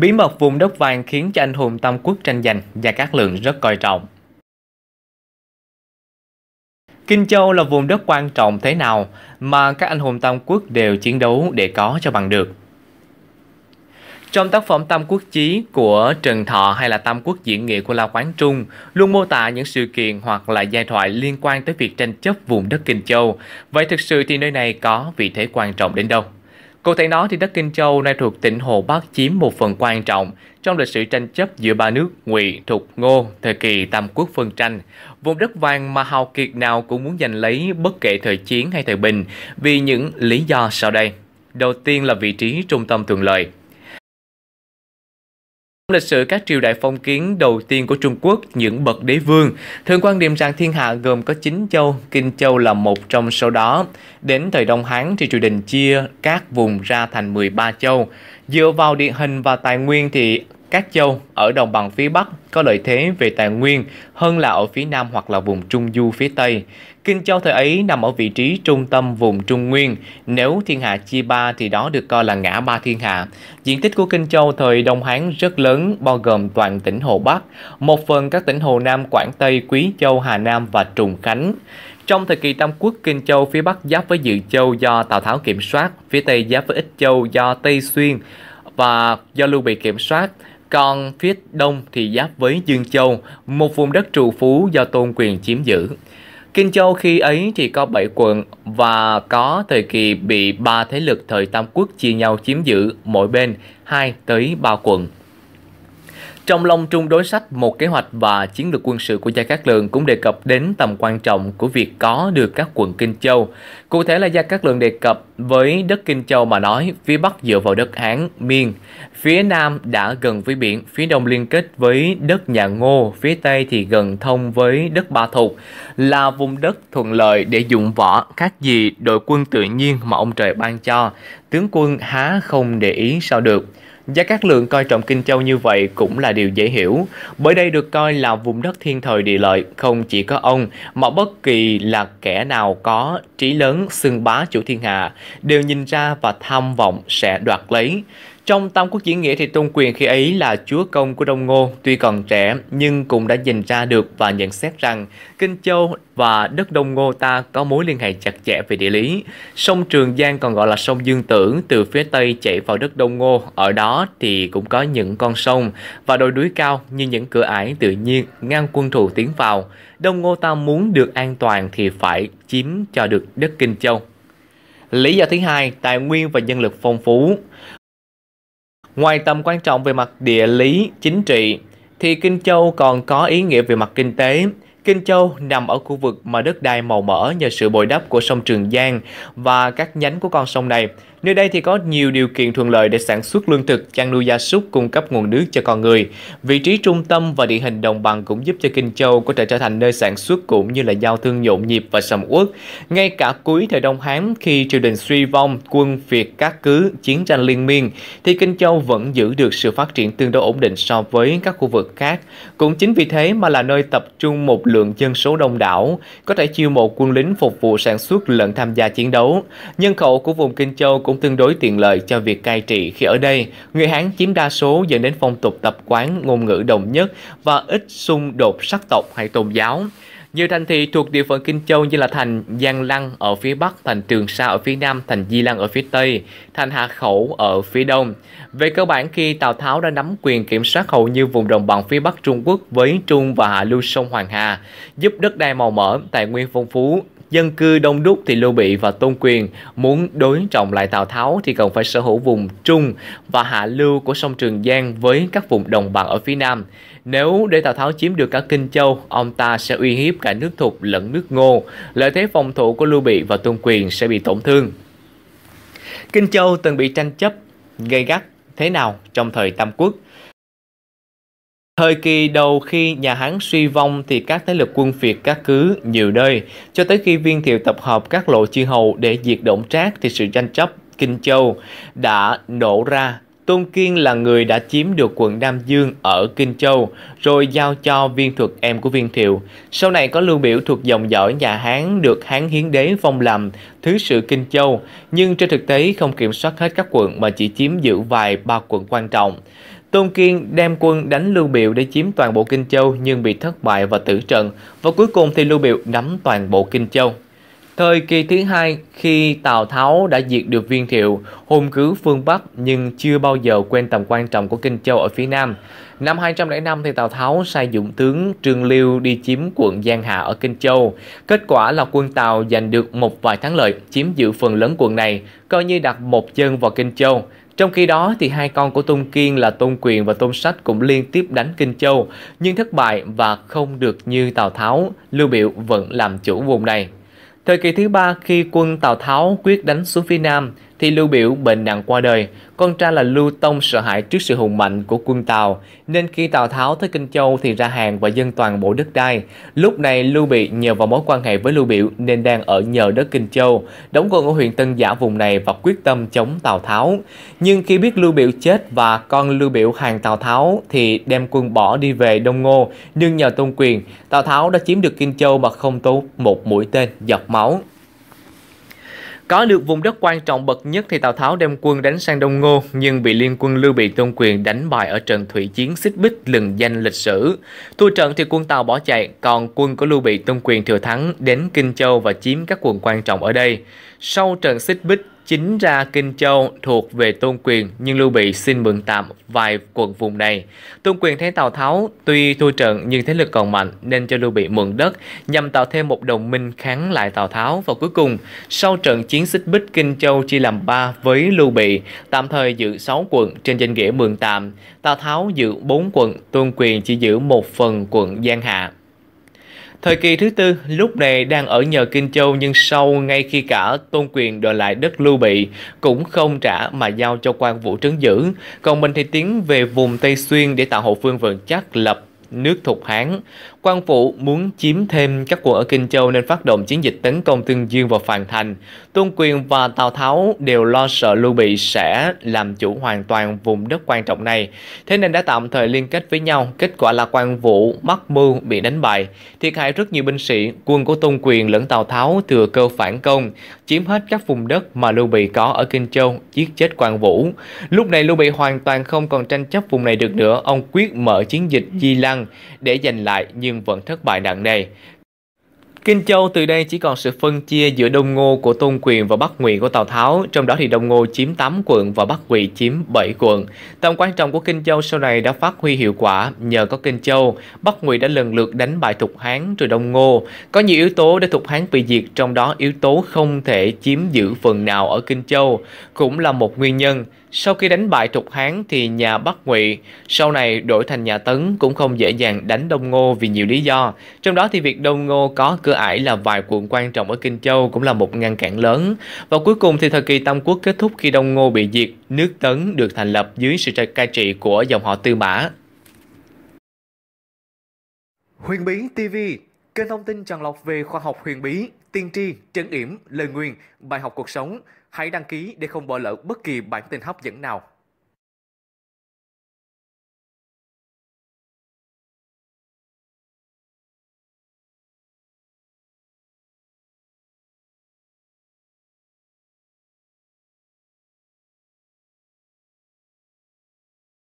Bí mật vùng đất vàng khiến cho anh hùng Tam Quốc tranh giành và các lượng rất coi trọng. Kinh Châu là vùng đất quan trọng thế nào mà các anh hùng Tam Quốc đều chiến đấu để có cho bằng được. Trong tác phẩm Tam Quốc Chí của Trần Thọ hay là Tam Quốc Diễn Nghĩa của La Quán Trung luôn mô tả những sự kiện hoặc là giai thoại liên quan tới việc tranh chấp vùng đất Kinh Châu. Vậy thực sự thì nơi này có vị thế quan trọng đến đâu? Cụ thể nói thì đất Kinh Châu nay thuộc tỉnh Hồ Bắc chiếm một phần quan trọng trong lịch sử tranh chấp giữa ba nước Ngụy, Thục, Ngô thời kỳ Tam Quốc phân tranh. Vùng đất vàng mà hào kiệt nào cũng muốn giành lấy bất kể thời chiến hay thời bình vì những lý do sau đây. Đầu tiên là vị trí trung tâm thuận lợi lịch sử các triều đại phong kiến đầu tiên của Trung Quốc, những bậc đế vương thường quan niệm rằng thiên hạ gồm có chín châu, Kinh Châu là một trong số đó. Đến thời Đông Hán thì triều đình chia các vùng ra thành 13 châu. Dựa vào địa hình và tài nguyên thì các châu ở đồng bằng phía Bắc có lợi thế về tài nguyên hơn là ở phía Nam hoặc là vùng Trung Du phía Tây. Kinh Châu thời ấy nằm ở vị trí trung tâm vùng Trung Nguyên, nếu thiên hạ chia ba thì đó được coi là ngã ba thiên hạ. Diện tích của Kinh Châu thời Đông Hán rất lớn, bao gồm toàn tỉnh Hồ Bắc, một phần các tỉnh Hồ Nam, Quảng Tây, Quý Châu, Hà Nam và Trùng Khánh. Trong thời kỳ Tam Quốc, Kinh Châu phía Bắc giáp với Dự Châu do Tào Tháo kiểm soát, phía Tây giáp với Ích Châu do Tây Xuyên và do Lưu Bị kiểm soát còn phía đông thì giáp với Dương Châu, một vùng đất trù phú do tôn quyền chiếm giữ. Kinh Châu khi ấy thì có 7 quận và có thời kỳ bị ba thế lực thời Tam Quốc chia nhau chiếm giữ mỗi bên 2 tới 3 quận. Trong Long Trung đối sách, một kế hoạch và chiến lược quân sự của Gia Cát Lượng cũng đề cập đến tầm quan trọng của việc có được các quận Kinh Châu. Cụ thể là Gia Cát Lượng đề cập với đất Kinh Châu mà nói, phía Bắc dựa vào đất Hán, Miên, phía Nam đã gần với biển, phía Đông liên kết với đất nhà Ngô, phía Tây thì gần thông với đất Ba Thục, là vùng đất thuận lợi để dụng võ, khác gì đội quân tự nhiên mà ông trời ban cho. Tướng quân há không để ý sao được. Giá Cát Lượng coi trọng Kinh Châu như vậy cũng là điều dễ hiểu, bởi đây được coi là vùng đất thiên thời địa lợi, không chỉ có ông mà bất kỳ là kẻ nào có trí lớn xưng bá chủ thiên hạ đều nhìn ra và tham vọng sẽ đoạt lấy. Trong Tam Quốc Diễn Nghĩa thì Tôn Quyền khi ấy là chúa công của Đông Ngô, tuy còn trẻ nhưng cũng đã nhìn ra được và nhận xét rằng Kinh Châu và đất Đông Ngô ta có mối liên hệ chặt chẽ về địa lý. Sông Trường Giang còn gọi là sông Dương Tử từ phía Tây chảy vào đất Đông Ngô, ở đó thì cũng có những con sông và đồi núi cao như những cửa ải tự nhiên ngăn quân thù tiến vào. Đông Ngô ta muốn được an toàn thì phải chiếm cho được đất Kinh Châu. Lý do thứ hai, tài nguyên và nhân lực phong phú. Ngoài tầm quan trọng về mặt địa lý, chính trị, thì Kinh Châu còn có ý nghĩa về mặt kinh tế. Kinh Châu nằm ở khu vực mà đất đai màu mỡ nhờ sự bồi đắp của sông Trường Giang và các nhánh của con sông này Nơi đây thì có nhiều điều kiện thuận lợi để sản xuất lương thực, chăn nuôi gia súc, cung cấp nguồn nước cho con người. Vị trí trung tâm và địa hình đồng bằng cũng giúp cho Kinh Châu có thể trở thành nơi sản xuất cũng như là giao thương nhộn nhịp và sầm uất. Ngay cả cuối thời Đông Hán khi triều đình suy vong, quân Việt cát cứ, chiến tranh liên miên, thì Kinh Châu vẫn giữ được sự phát triển tương đối ổn định so với các khu vực khác. Cũng chính vì thế mà là nơi tập trung một lượng dân số đông đảo, có thể chiêu mộ quân lính phục vụ sản xuất lẫn tham gia chiến đấu. Nhân khẩu của vùng Kinh Châu cũng tương đối tiện lợi cho việc cai trị khi ở đây người Hán chiếm đa số dẫn đến phong tục tập quán ngôn ngữ đồng nhất và ít xung đột sắc tộc hay tôn giáo. Nhiều thành thị thuộc địa phận Kinh Châu như là thành Giang Lăng ở phía Bắc, thành Trường Sa ở phía Nam, thành Di Lăng ở phía Tây, thành Hà Khẩu ở phía Đông. Về cơ bản khi Tào Tháo đã nắm quyền kiểm soát hầu như vùng đồng bằng phía Bắc Trung Quốc với Trung và Hạ Lưu sông Hoàng Hà, giúp đất đai màu mỡ, tài nguyên phong phú, dân cư đông đúc thì Lưu Bị và Tôn Quyền muốn đối trọng lại Tào Tháo thì cần phải sở hữu vùng trung và hạ lưu của sông Trường Giang với các vùng đồng bằng ở phía nam. Nếu để Tào Tháo chiếm được cả Kinh Châu, ông ta sẽ uy hiếp cả nước Thục lẫn nước Ngô, lợi thế phòng thủ của Lưu Bị và Tôn Quyền sẽ bị tổn thương. Kinh Châu từng bị tranh chấp gây gắt thế nào trong thời Tam Quốc. Thời kỳ đầu khi nhà Hán suy vong thì các thế lực quân phiệt các cứ nhiều nơi, cho tới khi viên thiệu tập hợp các lộ chư hầu để diệt động trác thì sự tranh chấp Kinh Châu đã nổ ra. Tôn Kiên là người đã chiếm được quận Nam Dương ở Kinh Châu, rồi giao cho viên thuật em của viên thiệu. Sau này có lưu biểu thuộc dòng dõi nhà Hán được Hán Hiến Đế phong làm Thứ sự Kinh Châu, nhưng trên thực tế không kiểm soát hết các quận mà chỉ chiếm giữ vài ba quận quan trọng. Tôn Kiên đem quân đánh Lưu Biểu để chiếm toàn bộ Kinh Châu nhưng bị thất bại và tử trận và cuối cùng thì Lưu Biểu nắm toàn bộ Kinh Châu. Thời kỳ thứ hai khi Tào Tháo đã diệt được Viên Thiệu, hùng cứ phương Bắc nhưng chưa bao giờ quên tầm quan trọng của Kinh Châu ở phía Nam. Năm 205 thì Tào Tháo sai dũng tướng Trương Liêu đi chiếm quận Giang Hạ ở Kinh Châu. Kết quả là quân Tào giành được một vài thắng lợi, chiếm giữ phần lớn quận này, coi như đặt một chân vào Kinh Châu. Trong khi đó, thì hai con của Tôn Kiên là Tôn Quyền và Tôn Sách cũng liên tiếp đánh Kinh Châu, nhưng thất bại và không được như Tào Tháo, Lưu Biểu vẫn làm chủ vùng này. Thời kỳ thứ ba khi quân Tào Tháo quyết đánh xuống phía Nam, thì Lưu Biểu bệnh nặng qua đời, con trai là Lưu Tông sợ hãi trước sự hùng mạnh của quân tàu nên khi Tào Tháo tới Kinh Châu thì ra hàng và dân toàn bộ đất đai. Lúc này Lưu Bị nhờ vào mối quan hệ với Lưu Biểu nên đang ở nhờ đất Kinh Châu, đóng quân ở huyện Tân Giả vùng này và quyết tâm chống Tào Tháo. Nhưng khi biết Lưu Biểu chết và con Lưu Biểu hàng Tào Tháo thì đem quân bỏ đi về Đông Ngô, nhưng nhờ tôn quyền, Tào Tháo đã chiếm được Kinh Châu mà không tốn một mũi tên giọt máu. Có được vùng đất quan trọng bậc nhất thì Tào Tháo đem quân đánh sang Đông Ngô, nhưng bị liên quân Lưu Bị Tôn Quyền đánh bại ở trận thủy chiến xích bích lừng danh lịch sử. Thua trận thì quân Tào bỏ chạy, còn quân của Lưu Bị Tôn Quyền thừa thắng đến Kinh Châu và chiếm các quận quan trọng ở đây. Sau trận xích bích, Chính ra Kinh Châu thuộc về Tôn Quyền nhưng Lưu Bị xin mượn tạm vài quận vùng này. Tôn Quyền thấy Tào Tháo tuy thua trận nhưng thế lực còn mạnh nên cho Lưu Bị mượn đất nhằm tạo thêm một đồng minh kháng lại Tào Tháo và cuối cùng sau trận chiến xích bích Kinh Châu chia làm ba với Lưu Bị tạm thời giữ 6 quận trên danh nghĩa mượn tạm. Tào Tháo giữ 4 quận, Tôn Quyền chỉ giữ một phần quận Giang Hạ. Thời kỳ thứ tư lúc này đang ở nhờ Kinh Châu nhưng sau ngay khi cả tôn quyền đòi lại đất lưu bị cũng không trả mà giao cho quan vũ trấn giữ. Còn mình thì tiến về vùng Tây Xuyên để tạo hậu phương vững chắc lập nước Thục Hán. Quan Phụ muốn chiếm thêm các quận ở Kinh Châu nên phát động chiến dịch tấn công Tương Dương và Phàn Thành. Tôn Quyền và Tào Tháo đều lo sợ Lưu Bị sẽ làm chủ hoàn toàn vùng đất quan trọng này. Thế nên đã tạm thời liên kết với nhau, kết quả là Quan Vũ mắc mưu bị đánh bại, thiệt hại rất nhiều binh sĩ, quân của Tôn Quyền lẫn Tào Tháo thừa cơ phản công, chiếm hết các vùng đất mà Lưu Bị có ở Kinh Châu, giết chết Quan Vũ. Lúc này Lưu Bị hoàn toàn không còn tranh chấp vùng này được nữa, ông quyết mở chiến dịch Di Lăng năng để giành lại nhưng vẫn thất bại nặng nề. Kinh Châu từ đây chỉ còn sự phân chia giữa Đông Ngô của Tôn Quyền và Bắc Ngụy của Tào Tháo, trong đó thì Đông Ngô chiếm 8 quận và Bắc Ngụy chiếm 7 quận. Tầm quan trọng của Kinh Châu sau này đã phát huy hiệu quả nhờ có Kinh Châu, Bắc Ngụy đã lần lượt đánh bại Thục Hán rồi Đông Ngô. Có nhiều yếu tố để Thục Hán bị diệt, trong đó yếu tố không thể chiếm giữ phần nào ở Kinh Châu cũng là một nguyên nhân. Sau khi đánh bại Trục Hán thì nhà Bắc Ngụy, sau này đổi thành nhà Tấn cũng không dễ dàng đánh Đông Ngô vì nhiều lý do. Trong đó thì việc Đông Ngô có cửa ải là vài quận quan trọng ở Kinh Châu cũng là một ngăn cản lớn. Và cuối cùng thì thời kỳ Tam Quốc kết thúc khi Đông Ngô bị diệt, nước Tấn được thành lập dưới sự cai trị của dòng họ Tư Mã. Huyền Bí TV, kênh thông tin tràn lọc về khoa học huyền bí, tiên tri, trấn yểm, lời nguyền, bài học cuộc sống – Hãy đăng ký để không bỏ lỡ bất kỳ bản tin hấp dẫn nào.